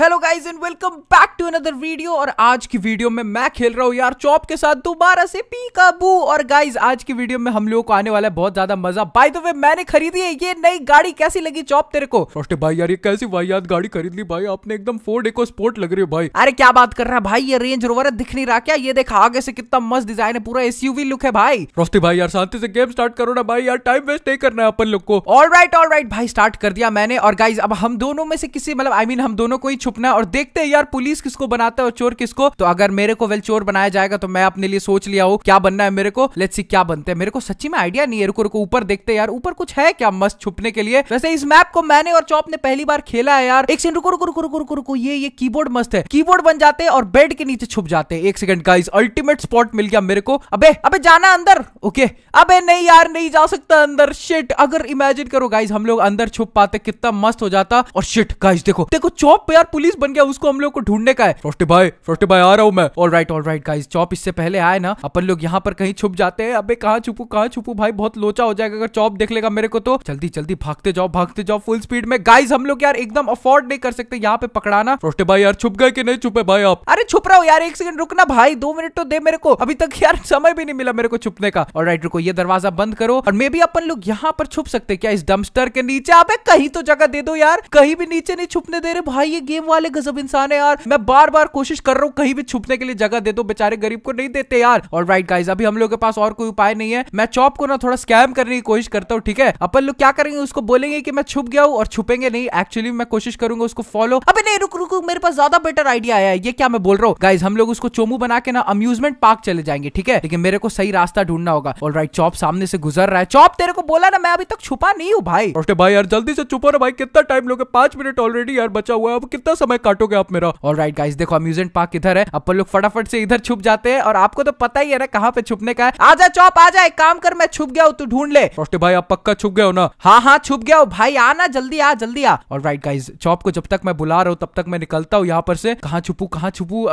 hello guys and welcome back to another video और आज की वीडियो में मैं खेल रहा हूँ यार चॉप के साथ दोबारा से पी काबू और गाइस आज की वीडियो में हम लोगों को आने वाला है बहुत ज्यादा मजा बाय द वे मैंने खरीदी है ये नई गाड़ी कैसी लगी चॉप तेरे को फर्स्ट भाई यार ये कैसी यार गाड़ी खरीद ली भाई आपने एकदम फोर्ड इको स्पोर्ट लग रही है भाई अरे क्या बात कर रहा है भाई ये रेंज रोवर दिख नहीं रहा क्या ये देखा आगे से कितना मस्त डिजाइन है पूरा एसयूवी लुक है भाई रोस्टी भाई यार शांति से गेम स्टार्ट करो ना भाई यार टाइम वेस्ट नहीं करना है अपन लोग को ऑल राइट ऑल राइट भाई स्टार्ट कर दिया मैंने और गाइज अब हम दोनों में से किसी मतलब आई मीन हम दोनों को ही छुपना है और देखते हैं यार पुलिस किसको बनाता है और चोर किसको तो अगर मेरे को वेल चोर बनाया जाएगा तो मैं अपने लिए सोच लिया हूँ क्या बनना है मेरे को लेट्स सी क्या बनते हैं मेरे को सच्ची में आइडिया नहीं है रुको रुको ऊपर देखते हैं यार ऊपर कुछ है क्या मस्त छुपने के लिए वैसे इस मैप को मैंने और चौप ने पहली बार खेला है यार एक सेकंड रुको रुको रुको रुको रुको रुको ये ये कीबोर्ड मस्त है कीबोर्ड बन जाते हैं और बेड के नीचे छुप जाते हैं एक सेकंड का अल्टीमेट स्पॉट मिल गया मेरे को अबे अबे जाना अंदर ओके अबे नहीं यार नहीं जा सकता अंदर शिट अगर इमेजिन करो गाइज हम लोग अंदर छुप पाते कितना मस्त हो जाता और शिट गाइज देखो देखो चौप यार पुलिस बन गया उसको हम लोग को ढूंढने का है फ्रोस्टी भाई फ्रोस्टी भाई आ रहा हूँ मैं all right all right guys चौप इससे पहले आए ना अपन लोग यहाँ पर कहीं छुप जाते हैं अबे कहाँ छुपू कहाँ छुपू भाई बहुत लोचा हो जाएगा अगर चौप देख लेगा मेरे को तो जल्दी जल्दी भागते जाओ भागते जाओ फुल स्पीड में गाइज हम लोग यार एकदम अफोर्ड नहीं कर सकते यहाँ पे पकड़ाना फ्रोस्टी भाई यार छुप गए की नहीं छुपे भाई आप अरे छुप रहा हो यार एक सेकंड रुकना भाई दो मिनट तो दे मेरे को अभी तक यार समय भी नहीं मिला मेरे को छुपने का और राइट रुको ये दरवाजा बंद करो और मे भी अपन लोग यहाँ पर छुप सकते क्या इस डम्स्टर के नीचे आप कहीं तो जगह दे दो यार कहीं भी नीचे नहीं छुपने दे रहे भाई ये गेम गरीब वाले गजब इंसान है यार मैं बार बार कोशिश कर रहा हूँ कहीं भी छुपने के लिए जगह दे दो बेचारे गरीब को नहीं देते यार और राइट गाइज अभी हम लोग के पास और कोई उपाय नहीं है मैं चौप को ना थोड़ा स्कैम करने की कोशिश करता हूँ ठीक है अपन लोग क्या करेंगे उसको बोलेंगे कि मैं छुप गया हूँ और छुपेंगे नहीं एक्चुअली मैं कोशिश करूंगा उसको फॉलो अबे नहीं रुक रुक मेरे पास ज्यादा बेटर आइडिया आया है ये क्या मैं बोल रहा हूँ गाइज हम लोग उसको चोमू बना के ना अम्यूजमेंट पार्क चले जाएंगे ठीक है लेकिन मेरे को सही रास्ता ढूंढना होगा और राइट चौप सामने से गुजर रहा है चौप तेरे को बोला ना मैं अभी तक छुपा नहीं हूँ भाई भाई यार जल्दी से छुपो ना भाई कितना टाइम लोगे पांच मिनट ऑलरेडी यार बचा हुआ है अब कितना कितना समय काटोगे आप मेरा और राइट गाइस देखो अम्यूजमेंट पार्क इधर है अपन लोग फटाफट से इधर छुप जाते हैं और आपको तो पता ही है ना कहाँ पे छुपने का है आजा चौप आजा एक काम कर मैं छुप गया हूँ तू ढूंढ ले रोस्टे भाई आप पक्का छुप गए हो ना हाँ हाँ छुप गया हो भाई आना जल्दी आ जल्दी आ और राइट गाइज चौप को जब तक मैं बुला रहा हूँ तब तक मैं निकलता हूँ यहाँ पर से कहाँ छुपू कहाँ छुपू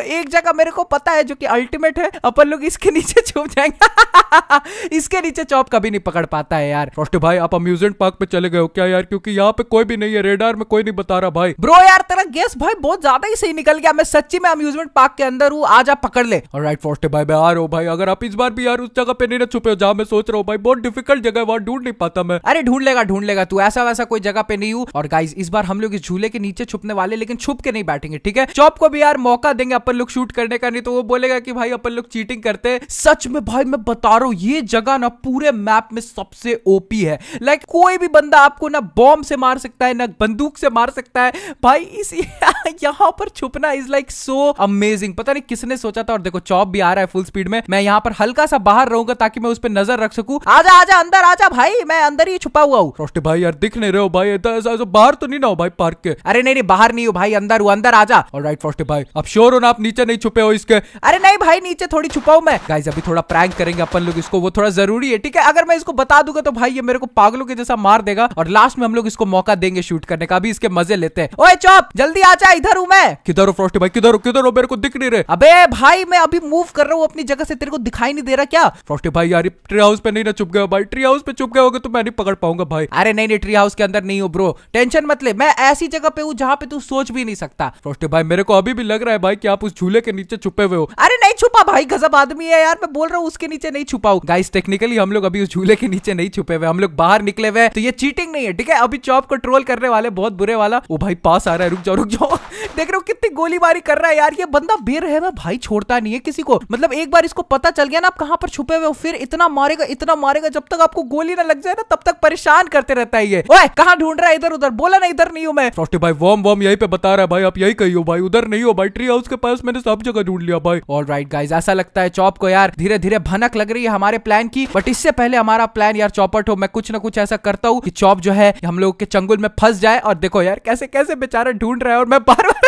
एक जगह मेरे को पता है जो की अल्टीमेट है अपन लोग इसके नीचे छुप जाएंगे इसके नीचे चौप कभी नहीं पकड़ पाता है यार रोस्टे भाई आप अम्यूजमेंट पार्क पे चले गए हो क्या यार क्योंकि यहाँ पे कोई भी नहीं है रेडार में कोई नहीं बता रहा भाई ब्रो यार यार तेरा गेस भाई बहुत ज्यादा ही सही निकल गया मैं सच्ची में अम्यूजमेंट पार्क के अंदर हूँ आज आप पकड़ ले और राइट फोर्स्टे भाई मैं आ रहा हूँ भाई अगर आप इस बार भी यार उस जगह पे नहीं छुपे हो जहाँ मैं सोच रहा हूँ भाई बहुत डिफिकल्ट जगह है वहाँ ढूंढ नहीं पाता मैं अरे ढूंढ लेगा ढूंढ लेगा तू ऐसा वैसा कोई जगह पे नहीं हूँ और गाइज इस बार हम लोग इस झूले के नीचे छुपने वाले लेकिन छुप के नहीं बैठेंगे ठीक है चौप को भी यार मौका देंगे अपन लोग शूट करने का नहीं तो वो बोलेगा कि भाई अपन लोग चीटिंग करते हैं सच में भाई मैं बता रहा हूँ ये जगह ना पूरे मैप में सबसे ओपी है लाइक कोई भी बंदा आपको ना बॉम्ब से मार सकता है ना बंदूक से मार सकता है भाई इस यहाँ पर छुपना इज लाइक सो अमेजिंग पता नहीं किसने सोचा था और देखो चौप भी आ रहा है फुल स्पीड में मैं यहाँ पर हल्का सा बाहर रहूंगा ताकि मैं उस पर नजर रख सकू आजा आजा अंदर आजा भाई मैं अंदर ही छुपा हुआ हूँ भाई यार दिख नहीं रहे हो भाई बाहर तो नहीं ना हो भाई पार्क के अरे नहीं नहीं बाहर नहीं हो भाई अंदर हूँ अंदर आजा और राइट फर्स्ट भाई अब श्योर हो ना आप नीचे नहीं छुपे हो इसके अरे नहीं भाई नीचे थोड़ी छुपा हूँ मैं गाइज अभी थोड़ा प्रैंक करेंगे अपन लोग इसको वो थोड़ा जरूरी है ठीक है अगर मैं इसको बता दूंगा तो भाई ये मेरे को पागलों के जैसा मार देगा और लास्ट में हम लोग इसको मौका देंगे शूट करने का अभी इसके मजे लेते हैं ओए चौ आप जल्दी आ जा इधर हूँ मैं किधर हो फ्रॉस्टी भाई किधर हो किधर हो मेरे को दिख नहीं रहे अबे भाई मैं अभी मूव कर रहा हूँ अपनी जगह से तेरे को दिखाई नहीं दे रहा क्या फ्रॉस्टी भाई यार ट्री हाउस पे नहीं ना चुप गया भाई ट्री हाउस पे चुप गए होगे तो मैं नहीं पकड़ पाऊंगा भाई अरे नहीं नहीं ट्री हाउस के अंदर नहीं हो ब्रो टेंशन मत ले मैं ऐसी जगह पे हूँ जहाँ पे तू सोच भी नहीं सकता फ्रॉस्टी भाई मेरे को अभी भी लग रहा है भाई की आप उस झूले के नीचे छुपे हुए हो अरे नहीं छुपा भाई गजब आदमी है यार मैं बोल रहा हूँ उसके नीचे नहीं छुपा गाइस टेक्निकली हम लोग अभी उस झूले के नीचे नहीं छुपे हुए हम लोग बाहर निकले हुए तो ये चीटिंग नहीं है ठीक है अभी चौप को ट्रोल करने वाले बहुत बुरे वाला वो भाई पास आ Cara, rugjak-rugjak देख रहे हो कितनी गोलीबारी कर रहा है यार ये बंदा बेर है ना भाई छोड़ता नहीं है किसी को मतलब एक बार इसको पता चल गया ना आप कहाँ पर छुपे हुए हो फिर इतना मारेगा इतना मारेगा जब तक आपको गोली ना लग जाए ना तब तक परेशान करते रहता है ये ओए कहां ढूंढ रहा है इधर उधर बोला ना इधर नहीं हूँ मैं फ्रॉस्टी भाई वॉम वॉम यही पे बता रहा है भाई आप यही कही हो भाई उधर नहीं हो भाई ट्री हाउस के पास मैंने सब जगह ढूंढ लिया भाई ऑल राइट गाइज ऐसा लगता है चौप को यार धीरे धीरे भनक लग रही है हमारे प्लान की बट इससे पहले हमारा प्लान यार चौपट हो मैं कुछ ना कुछ ऐसा करता हूँ कि चौप जो है हम लोग के चंगुल में फंस जाए और देखो यार कैसे कैसे बेचारा ढूंढ रहा है और मैं बार बार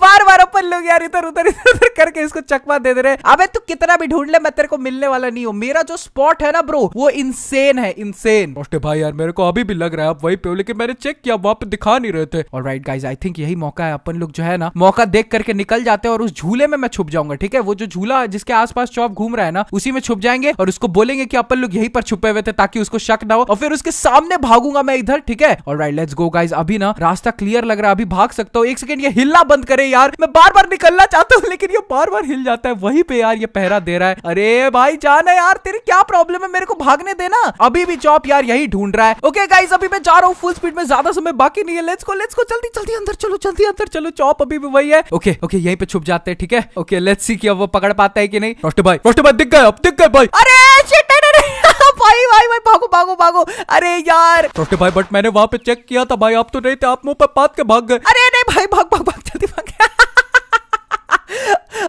बार बार अपन लोग यार इधर उधर इधर उधर करके इसको चकमा दे दे रहे अबे तू कितना भी ढूंढ ले मैं तेरे को मिलने वाला नहीं हूँ मेरा जो स्पॉट है ना ब्रो वो इनसेन है इनसेन भाई यार मेरे को अभी भी लग रहा है आप वही पे हो लेकिन मैंने चेक किया वहां पे दिखा नहीं रहे थे और राइट गाइज आई थिंक यही मौका है अपन लोग जो है ना मौका देख करके निकल जाते हैं और उस झूले में मैं छुप जाऊंगा ठीक है वो जो झूला जिसके आसपास चौप घूम रहा है ना उसी में छुप जाएंगे और उसको बोलेंगे कि अपन लोग यही पर छुपे हुए थे ताकि उसको शक ना हो और फिर उसके सामने भागूंगा मैं इधर ठीक है और राइट लेट्स गो गाइज अभी ना रास्ता क्लियर लग रहा है अभी भाग सकता हूँ एक सेकेंड ये हिलना बंद करे यार मैं बार बार निकलना चाहता हूँ लेकिन ये बार बार हिल जाता है वही पे यार ये पहरा दे रहा है अरे भाई जान है यार तेरी क्या प्रॉब्लम है मेरे को भागने देना अभी भी चौप यार यही ढूंढ रहा है ओके गाइज अभी मैं जा रहा हूँ फुल स्पीड में ज्यादा समय बाकी नहीं है लेट्स को लेट्स को जल्दी जल्दी अंदर चलो जल्दी अंदर चलो चौप अभी भी वही है ओके ओके यहीं पे छुप जाते हैं ठीक है ओके लेट्स सी अब वो पकड़ पाता है कि नहीं रोस्ट भाई रोस्ट भाई दिख गए अब दिख गए भाई अरे शिट भाई भाई भाई भागो भागो भागो अरे यार रोस्ट भाई बट मैंने वहाँ पे चेक किया था भाई आप तो नहीं थे आप मुंह पे पात के भाग गए अरे नहीं भाई भाग भाग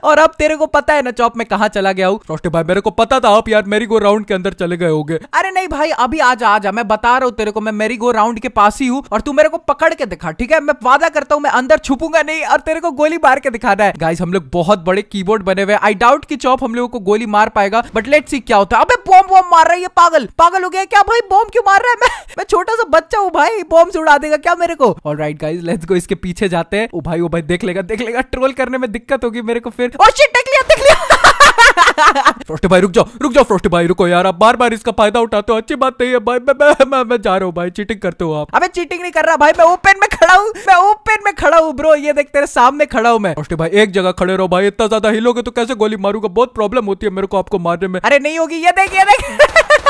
और अब तेरे को पता है ना चौप मैं कहा चला गया हूँ रोस्टे भाई मेरे को पता था आप यार मेरी गो राउंड के अंदर चले गए होगे अरे नहीं भाई अभी आ जा मैं बता रहा हूँ तेरे को मैं मेरी गो राउंड के पास ही हूँ और तू मेरे को पकड़ के दिखा ठीक है मैं वादा करता हूँ मैं अंदर छुपूंगा नहीं और तेरे को गोली मार के दिखाना है गाइस हम लोग बहुत बड़े कीबोर्ड बने हुए आई डाउट की चौप हम लोगों को गोली मार पाएगा बट लेट सी क्या होता है अबे बॉम्ब बॉम्ब मार रही है पागल पागल हो गया क्या भाई बॉम्ब क्यों मार रहा है मैं मैं छोटा सा बच्चा हूँ भाई बॉम्ब से उड़ा देगा क्या मेरे को ऑलराइट गाइस लेट्स गो इसके पीछे जाते हैं ओ भाई ओ भाई देख लेगा देख लेगा ट्रोल करने में दिक्कत होगी मेरे को फिर करके ओ शिट टेक लिया टेक लिया फ्रोस्ट भाई रुक जाओ रुक जाओ फ्रोस्ट भाई रुको यार आप बार बार इसका फायदा उठाते हो अच्छी बात नहीं है भाई मैं मैं, मैं, मैं जा रहा हूँ भाई चीटिंग करते हो आप अबे चीटिंग नहीं कर रहा भाई मैं ओपन में खड़ा हूँ मैं ओपन में खड़ा हूँ ब्रो ये देख तेरे सामने खड़ा हूँ मैं फ्रोस्ट भाई एक जगह खड़े रहो भाई इतना ज्यादा हिलोगे तो कैसे गोली मारूंगा बहुत प्रॉब्लम होती है मेरे को आपको मारने में अरे नहीं होगी ये देख ये देख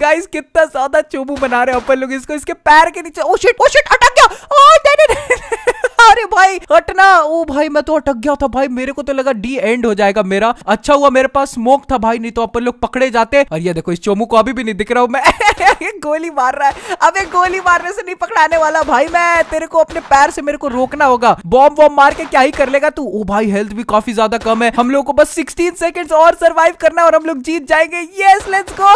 गाइस कितना ज्यादा चोबू बना रहे अपन लोग इसको इसके पैर के नीचे ओ शिट ओ शिट अटक गया ओ दे, दे, दे, अरे भाई हटना ओ oh, भाई मैं तो अटक गया था भाई मेरे को तो लगा डी एंड हो जाएगा मेरा अच्छा हुआ मेरे पास स्मोक था भाई नहीं तो अपन लोग पकड़े जाते और ये देखो इस चोमू को अभी भी नहीं दिख रहा हूँ मैं गोली मार रहा है अब एक गोली मारने से नहीं पकड़ाने वाला भाई मैं तेरे को अपने पैर से मेरे को रोकना होगा बॉम्ब वॉम्ब मार के क्या ही कर लेगा तू ओ oh, भाई हेल्थ भी काफी ज्यादा कम है हम लोग को बस सिक्सटीन सेकेंड और सर्वाइव करना है और हम लोग जीत जाएंगे यस लेट्स गो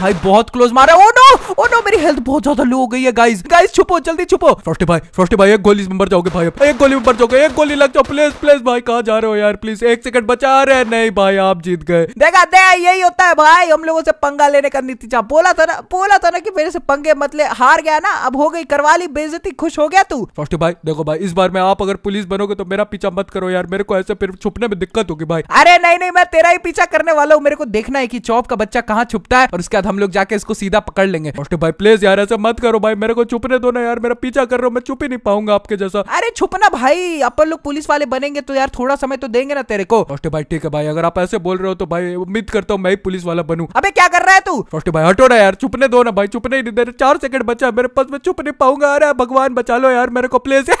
भाई बहुत क्लोज मारा ओ नो ओ नो मेरी हेल्थ बहुत ज्यादा लो हो गई है गाइस गाइस छुपो जल्दी छुपो फ्रॉस्टी भाई फ्रॉस्टी भाई एक गोली मर जाओगे भाई एक गोली मर जाओगे एक गोली लग जाओ प्लीज प्लीज भाई कहा जा रहे हो यार प्लीज एक सेकंड बचा रहे नहीं भाई आप जीत गए देखा दे यही होता है भाई हम लोगों से पंगा लेने का नीतिजा बोला था ना बोला था ना कि मेरे से पंगे मतलब हार गया ना अब हो गई करवा ली बेजती खुश हो गया तू फ्रॉस्टी भाई देखो भाई इस बार में आप अगर पुलिस बनोगे तो मेरा पीछा मत करो यार मेरे को ऐसे फिर छुपने में दिक्कत होगी भाई अरे नहीं नहीं मैं तेरा ही पीछा करने वाला हूँ मेरे को देखना है की चौप का बच्चा कहाँ छुपता है और उसके बाद हम लोग जाके इसको सीधा पकड़ लेंगे भाई प्लीज यार ऐसे मत करो भाई मेरे को छुपने दो ना यार मेरा पीछा कर रहा हूँ मैं छुप ही नहीं पाऊंगा आपके जैसा अरे छुपना भाई अपन लोग पुलिस वाले बनेंगे तो यार थोड़ा समय तो देंगे ना तेरे को भाई ठीक है भाई अगर आप ऐसे बोल रहे हो तो भाई उम्मीद करता हूँ मैं ही पुलिस वाला बनू अबे क्या कर रहा है तू रोस्टे भाई हटो ना यार छुपने दो ना भाई छुपने ही नहीं दे रहे चार सेकंड बचा मेरे पास मैं छुप नहीं पाऊंगा अरे भगवान बचा लो यार मेरे को प्लीज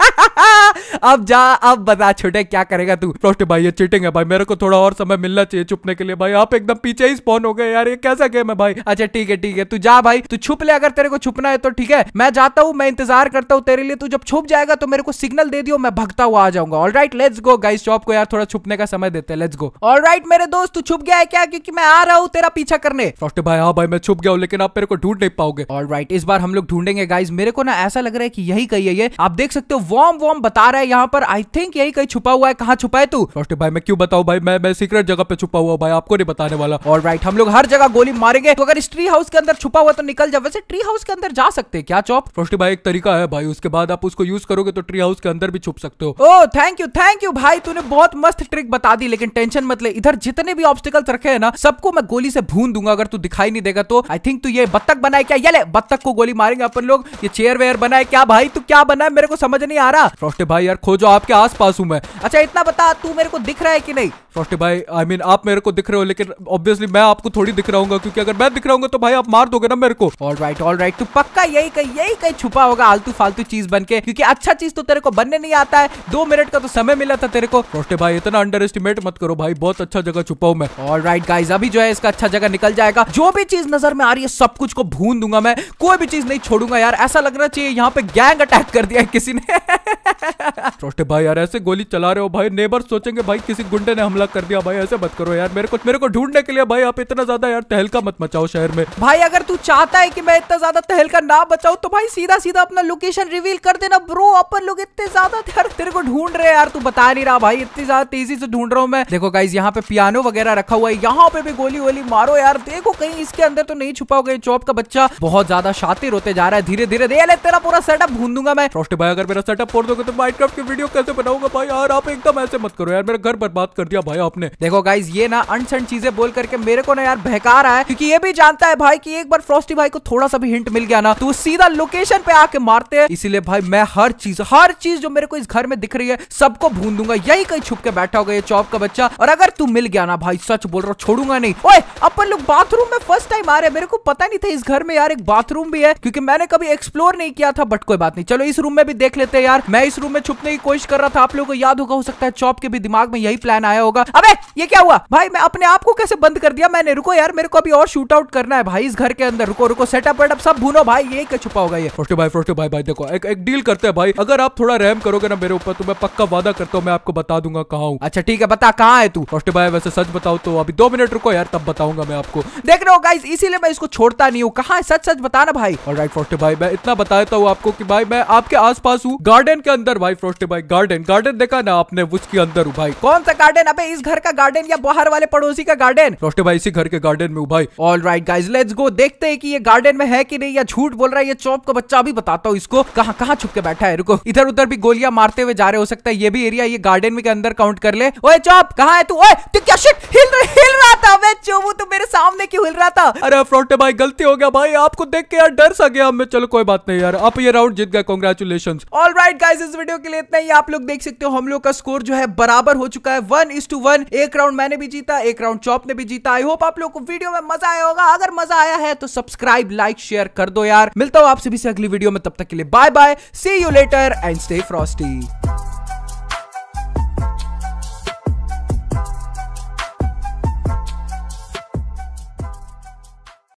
अब जा अब बता छोटे क्या करेगा तू फ्रॉस्ट भाई ये चीटिंग है भाई मेरे को थोड़ा और समय मिलना चाहिए छुपने के लिए भाई आप एकदम पीछे ही स्पॉन हो गए यार ये कैसा गेम है भाई अच्छा ठीक है ठीक है तू जा भाई तू छुप ले अगर तेरे को छुपना है तो ठीक है मैं जाता हूँ मैं इंतजार करता हूँ तेरे लिए तू जब छुप जाएगा तो मेरे को सिग्नल दे दियो मैं भगता हुआ आ जाऊंगा all right let's go guys shop को यार थोड़ा छुपने का समय देते हैं लेट्स गो ऑल राइट मेरे दोस्त तू छुप गया है क्या क्योंकि मैं आ रहा हूँ तेरा पीछा करने फ्रॉस्ट भाई हाँ भाई मैं छुप गया हूँ लेकिन आप मेरे को ढूंढ नहीं पाओगे ऑल राइट इस बार हम लोग ढूंढेंगे गाइज मेरे को ना ऐसा लग रहा है कि यही कही है ये आप देख सकते हो वॉम वॉम बता रहा है यहाँ पर आई थिंक यही कहीं छुपा हुआ है कहाँ छुपा है तू रोस्टे भाई मैं क्यों बताऊँ भाई मैं मैं सीक्रेट जगह पे छुपा हुआ भाई आपको नहीं बताने वाला और राइट हम लोग हर जगह गोली मारेंगे तो अगर इस ट्री हाउस के अंदर छुपा हुआ तो निकल जाओ वैसे ट्री हाउस के अंदर जा सकते हैं क्या चौप रोस्टे भाई एक तरीका है भाई उसके बाद आप उसको यूज करोगे तो ट्री हाउस के अंदर भी छुप सकते हो थैंक यू थैंक यू भाई तूने बहुत मस्त ट्रिक बता दी लेकिन टेंशन मत ले इधर जितने भी ऑब्स्टिकल्स रखे हैं ना सबको मैं गोली से भून दूंगा अगर तू दिखाई नहीं देगा तो आई थिंक तू ये बत्तख बनाए क्या ये बत्तख को गोली मारेंगे अपन लोग ये चेयर वेयर बनाए क्या भाई तू क्या बनाए मेरे को समझ नहीं नहीं आ रहा फ्रॉस्टे भाई यार खोजो आपके आस पास हूँ मैं अच्छा इतना बता तू मेरे को दिख रहा है कि नहीं फ्रॉस्टे भाई आई I मीन mean, आप मेरे को दिख रहे हो लेकिन ऑब्वियसली मैं आपको थोड़ी दिख रहा हूँ क्योंकि अगर मैं दिख रहा हूँ तो भाई आप मार दोगे ना मेरे को ऑल राइट ऑल राइट तू पक्का यही कहीं यही कहीं छुपा होगा आलतू फालतू चीज बन के क्योंकि अच्छा चीज तो तेरे को बनने नहीं आता है दो मिनट का तो समय मिला था तेरे को फ्रॉस्टे भाई इतना अंडर एस्टिमेट मत करो भाई बहुत अच्छा जगह छुपा हूँ मैं ऑल राइट गाइज अभी जो है इसका अच्छा जगह निकल जाएगा जो भी चीज नजर में आ रही है सब कुछ को भून दूंगा मैं कोई भी चीज नहीं छोड़ूंगा यार ऐसा लगना चाहिए यहाँ पे गैंग अटैक कर दिया है किसी ने छोटे भाई यार ऐसे गोली चला रहे हो भाई नेबर सोचेंगे भाई किसी गुंडे ने हमला कर दिया भाई ऐसे मत करो यार मेरे को मेरे को ढूंढने के लिए भाई आप इतना ज्यादा यार तहलका मत मचाओ शहर में भाई अगर तू चाहता है कि मैं इतना ज्यादा तहलका ना बचाऊ तो भाई सीधा सीधा अपना लोकेशन रिवील कर देना ब्रो अपन लोग इतने ज्यादा यार तेरे को ढूंढ रहे यार तू बता नहीं रहा भाई इतनी ज्यादा तेजी से ढूंढ रहा हूँ मैं देखो गाइज यहाँ पे पियानो वगैरह रखा हुआ है यहाँ पे भी गोली वोली मारो यार देखो कहीं इसके अंदर तो नहीं छुपा हुआ चौप का बच्चा बहुत ज्यादा शातिर होते जा रहा है धीरे धीरे दे तेरा पूरा सेटअप भून दूंगा मैं भाई अगर मेरा सेटअप सेटअप कर दोगे तो माइनक्राफ्ट की वीडियो कैसे बनाऊंगा भाई यार आप एकदम ऐसे मत करो यार मेरा घर बर्बाद कर दिया भाई आपने देखो गाइज ये ना अनसन चीजें बोल करके मेरे को ना यार बहका रहा है क्योंकि ये भी जानता है भाई की एक बार फ्रोस्टी भाई को थोड़ा सा भी हिंट मिल गया ना तो सीधा लोकेशन पे आके मारते हैं इसीलिए भाई मैं हर चीज हर चीज जो मेरे को इस घर में दिख रही है सबको भून दूंगा यही कहीं छुप के बैठा होगा ये चौप का बच्चा और अगर तू मिल गया ना भाई सच बोल रहा छोड़ूंगा नहीं ओए अपन लोग बाथरूम में फर्स्ट टाइम आ रहे हैं मेरे को पता नहीं था इस घर में यार एक बाथरूम भी है क्योंकि मैंने कभी एक्सप्लोर नहीं किया था बट कोई बात नहीं चलो इस रूम में भी देख लेते हैं यार मैं इस रूम में छुपने की कोशिश कर रहा था आप लोगों को याद होगा हो सकता है चौप के भी दिमाग में यही प्लान आया होगा अबे ये क्या हुआ भाई मैं अपने आप को कैसे बंद कर दिया मैंने रुको यार मेरे को अभी और शूट आउट करना है भाई इस घर के अंदर रुको रुको सेटअप वेटअप सब भूनो भाई ये क्या छुपा होगा ये फ्रोस्टो भाई फ्रोस्टो भाई भाई देखो एक एक डील करते हैं भाई अगर आप थोड़ा रैम करोगे ना मेरे ऊपर तो मैं पक्का वादा करता हूँ मैं आपको बता दूंगा कहा हूँ अच्छा ठीक है बता कहाँ है तू फ्रोस्टो भाई वैसे सच बताओ तो अभी दो मिनट रुको यार तब बताऊंगा मैं आपको देख रहे हो गाइस इसीलिए मैं इसको छोड़ता नहीं हूँ कहाँ सच सच बताना भाई और राइट फ्रोस्टो भाई मैं इतना बता देता हूँ आपको की भाई मैं आपके आस पास हूँ गार्डन के अंदर भाई फ्रोस्टे भाई गार्डन गार्डन देखा ना आपने उसके अंदर भाई कौन सा गार्डन अबे इस घर का गार्डन या बाहर वाले पड़ोसी का गार्डन फ्रोस्टे भाई इसी घर के गार्डन में भाई all right guys let's go देखते हैं कि ये गार्डन में है कि नहीं या झूठ बोल रहा है ये चौप का बच्चा अभी बताता हूँ इसको कहाँ कहाँ छुप के बैठा है रुको इधर उधर भी गोलियां मारते हुए जा रहे हो सकता है ये भी एरिया ये गार्डन में के अंदर काउंट कर ले ओए चौप कहा है तू ओए तू क्या शिट हिल हिल रहा था मैं चोबू तू मेरे सामने क्यों हिल रहा था अरे फ्रोटे भाई गलती हो गया भाई आपको देख के यार डर सा गया मैं चलो कोई बात नहीं यार आप ये राउंड जीत गए congratulation all right right guys इस वीडियो के लिए इतना ही आप लोग देख सकते हो हम लोग का स्कोर जो है बराबर हो चुका है वन इस टू वन एक राउंड मैंने भी जीता एक राउंड चौप ने भी जीता आई होप आप लोग को वीडियो में मजा आया होगा अगर मजा आया है तो सब्सक्राइब लाइक शेयर कर दो यार मिलता हूं आप सभी से अगली वीडियो में तब तक के लिए bye bye see you later and stay Frosty